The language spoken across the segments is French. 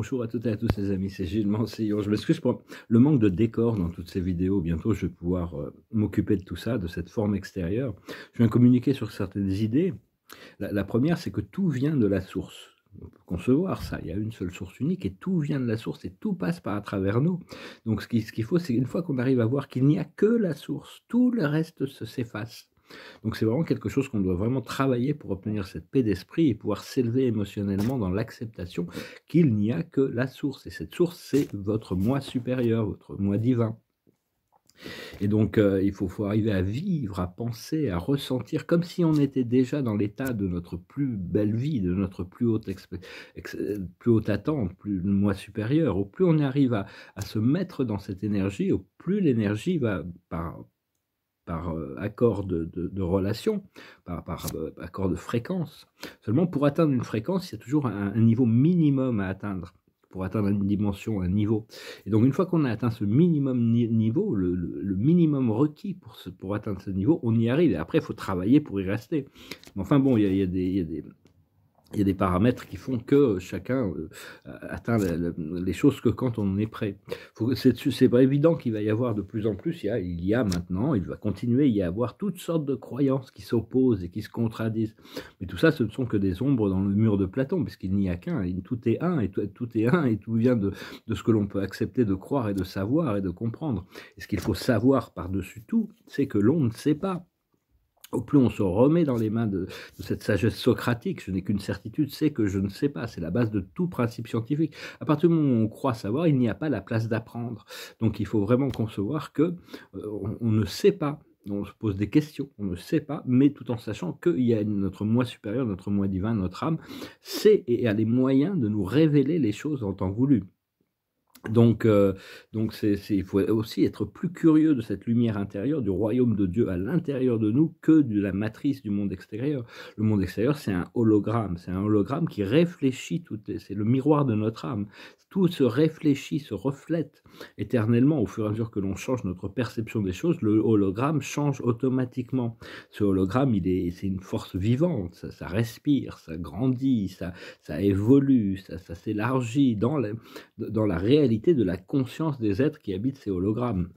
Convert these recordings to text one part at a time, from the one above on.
Bonjour à toutes et à tous les amis, c'est Gilles Mansillon. Je m'excuse pour le manque de décor dans toutes ces vidéos. Bientôt, je vais pouvoir euh, m'occuper de tout ça, de cette forme extérieure. Je viens communiquer sur certaines idées. La, première, c'est que tout vient de la source. On peut concevoir ça. Il y a une seule source unique et tout vient de la source et tout passe par à travers nous. Donc, ce qu'il faut, c'est une fois qu'on arrive à voir qu'il n'y a que la source, tout le reste s'efface. Donc c'est vraiment quelque chose qu'on doit vraiment travailler pour obtenir cette paix d'esprit et pouvoir s'élever émotionnellement dans l'acceptation qu'il n'y a que la source. Et cette source, c'est votre moi supérieur, votre moi divin. Et donc, euh, il faut, faut, arriver à vivre, à penser, à ressentir, comme si on était déjà dans l'état de notre plus belle vie, de notre plus haute, plus haute attente, plus le moi supérieur. Au plus on arrive à, à, se mettre dans cette énergie, au plus l'énergie va, par euh, accord de, relation, par, euh, accord de fréquence. Seulement, pour atteindre une fréquence, il y toujours un, niveau minimum à atteindre pour atteindre une dimension, un niveau. Et donc une fois qu'on a atteint ce minimum niveau, le, minimum requis pour, ce, pour atteindre ce niveau, on y arrive. Et après, il faut travailler pour y rester. enfin bon, il y des, des il y a des paramètres qui font que chacun euh, atteint les choses que quand on est prêt. C'est pas évident qu'il va y avoir de plus en plus, il y, a, maintenant, il va continuer, il y avoir toutes sortes de croyances qui s'opposent et qui se contradisent. Mais tout ça, ce ne sont que des ombres dans le mur de Platon, puisqu'il n'y a qu'un, tout est un, et tout, est un, et tout vient de, de ce que l'on peut accepter de croire et de savoir et de comprendre. Et ce qu'il faut savoir par-dessus tout, c'est que l'on ne sait pas au plus on se remet dans les mains de, cette sagesse socratique, je n'ai qu'une certitude, c'est que je ne sais pas. C'est la base de tout principe scientifique. À partir du moment où on croit savoir, il n'y a pas la place d'apprendre. Donc il faut vraiment concevoir que euh, on, ne sait pas on se pose des questions, on ne sait pas, mais tout en sachant qu'il y a notre moi supérieur, notre moi divin, notre âme, sait et a les moyens de nous révéler les choses en temps voulu. Donc, euh, donc il faut aussi être plus curieux de cette lumière intérieure, du royaume de Dieu à l'intérieur de nous, que de la matrice du monde extérieur. Le monde extérieur, c'est un hologramme, c'est un hologramme qui réfléchit, c'est le miroir de notre âme. Tout se réfléchit, se reflète éternellement au fur et à mesure que l'on change notre perception des choses. Le hologramme change automatiquement. Ce hologramme, il est, c'est une force vivante. Ça, respire, ça grandit, ça, ça évolue, ça, ça s'élargit dans dans la réalité de la conscience des êtres qui habitent ces hologrammes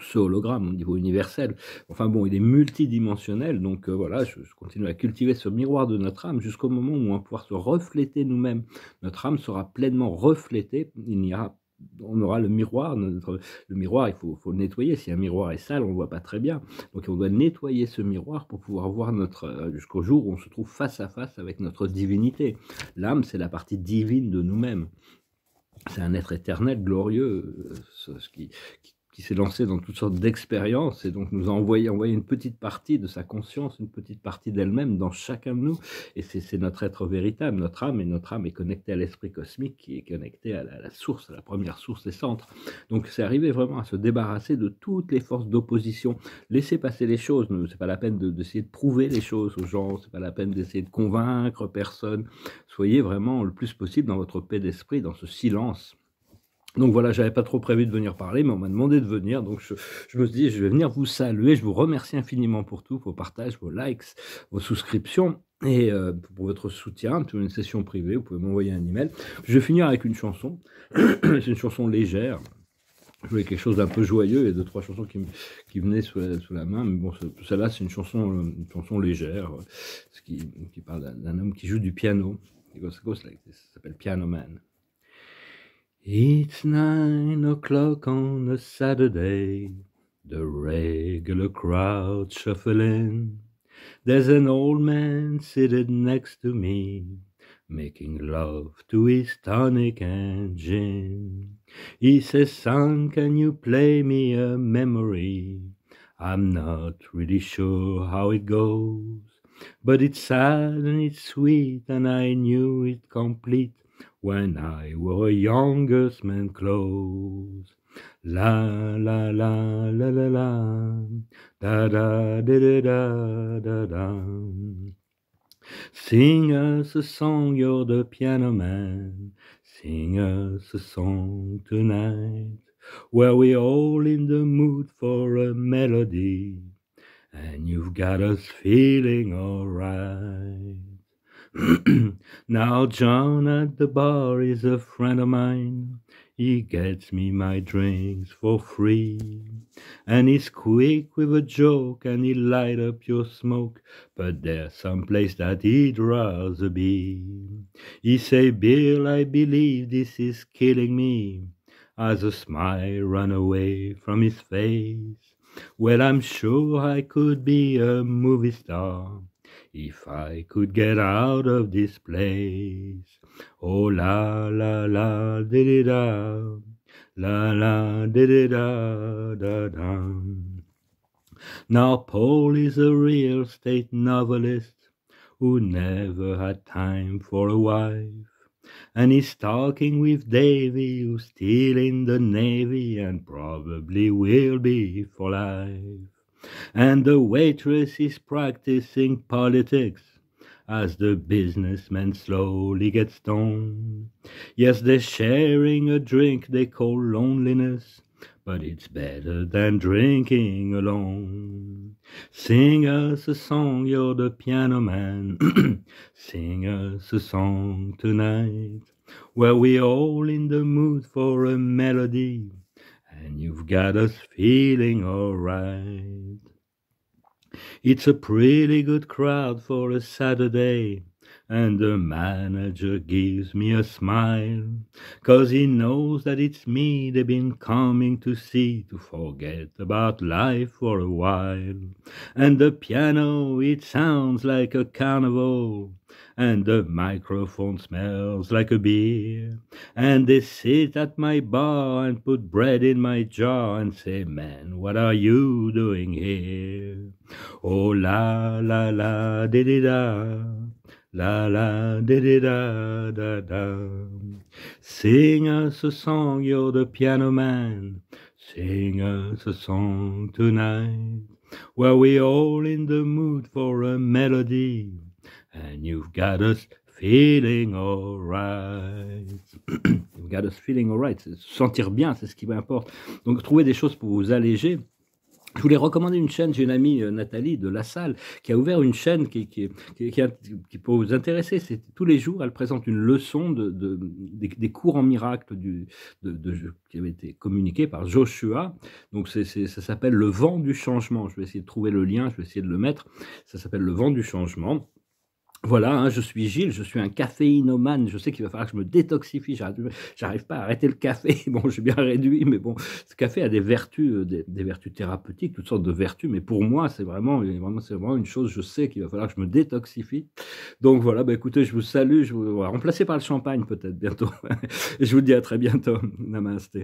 ce hologramme au niveau universel. Enfin bon, il est multidimensionnel, donc euh, voilà, je, continue à cultiver ce miroir de notre âme jusqu'au moment où on va pouvoir se refléter nous-mêmes. Notre âme sera pleinement reflétée, il n'y aura on aura le miroir, notre, le miroir, il faut, nettoyer. Si un miroir est sale, on ne voit pas très bien. Donc on doit nettoyer ce miroir pour pouvoir voir notre euh, jusqu'au jour où on se trouve face à face avec notre divinité. L'âme, c'est la partie divine de nous-mêmes c'est un être éternel, glorieux, euh, ce qui, qui qui s'est lancé dans toutes sortes d'expériences et donc nous a envoyé, envoyé, une petite partie de sa conscience, une petite partie d'elle-même dans chacun de nous. Et c'est notre être véritable, notre âme, et notre âme est connectée à l'esprit cosmique qui est connecté à la, source, à la première source des centres. Donc c'est arrivé vraiment à se débarrasser de toutes les forces d'opposition. Laisser passer les choses, c'est pas la peine d'essayer de, de, prouver les choses aux gens, c'est pas la peine d'essayer de convaincre personne. Soyez vraiment le plus possible dans votre paix d'esprit, dans ce silence donc voilà, j'avais pas trop prévu de venir parler, mais on m'a demandé de venir, donc je, me suis dit, je vais venir vous saluer, je vous remercie infiniment pour tout, vos partages, vos likes, vos souscriptions, et euh, pour votre soutien, pour une session privée, vous pouvez m'envoyer un email. Je vais finir avec une chanson, c'est une chanson légère, je voulais quelque chose d'un peu joyeux, et deux, trois chansons qui, venaient sous la, main, mais bon, celle-là, c'est une chanson, euh, une chanson légère, qui, parle d'un homme qui joue du piano, ça s'appelle Piano Man. It's nine o'clock on a Saturday, the regular crowd shuffling. There's an old man sitting next to me, making love to his tonic and gin. He says, Son, can you play me a memory? I'm not really sure how it goes, but it's sad and it's sweet, and I knew it complete when I wore youngest man clothes. La la la la la la da da da da da da da. Sing us a song, you're the piano man. Sing us a song tonight, where we all in the mood for a melody, and you've got us feeling alright. now John at the bar is a friend of mine. He gets me my drinks for free. And he's quick with a joke and he light up your smoke. But there's some place that he'd rather be. He say, Bill, I believe this is killing me. As a smile run away from his face. Well, I'm sure I could be a movie star. If I could get out of this place. Oh la la la di da la la di da da da. Now Paul is a real estate novelist who never had time for a wife and he's talking with Davy, who's still in the Navy and probably will be for life and the waitress is practicing politics as the businessman slowly gets stoned. Yes, they're sharing a drink they call loneliness, but it's better than drinking alone. Sing us a song, you're the piano man. Sing us a song tonight, where we're all in the mood for a melody and you've got us feeling alright. It's a pretty good crowd for a Saturday. And the manager gives me a smile, 'cause he knows that it's me they've been coming to see to forget about life for a while. And the piano, it sounds like a carnival, and the microphone smells like a beer. And they sit at my bar and put bread in my jar and say, Man, what are you doing here? Oh la la la, dee -de da. La la de da da Sing us a song, you're the piano man. Sing us a song tonight. Where we all in the mood for a melody. And you've got us feeling alright. you've got us feeling alright. Sentir bien, c'est ce qui m'importe. Donc, trouver des choses pour vous alléger. Je voulais recommander une chaîne, j'ai une amie, euh, Nathalie de La Salle, qui a ouvert une chaîne qui, qui, peut vous intéresser. C'est, tous les jours, elle présente une leçon des, cours en miracle de, qui avait été communiqué par Joshua. Donc ça s'appelle Le vent du changement. Je vais essayer de trouver le lien, je vais essayer de le mettre. Ça s'appelle Le vent du changement. Voilà, hein, je suis Gilles, je suis un caféinomane, je sais qu'il va falloir que je me détoxifie, j'arrive pas à arrêter le café, bon, j'ai bien réduit, mais bon, ce café a des vertus, euh, des, vertus thérapeutiques, toutes sortes de vertus, mais pour moi, c'est vraiment, vraiment, vraiment une chose, je sais qu'il va falloir que je me détoxifie. Donc voilà, bah, écoutez, je vous salue, je vous remplacer par le champagne peut-être bientôt, et je vous dis à très bientôt, Namaste.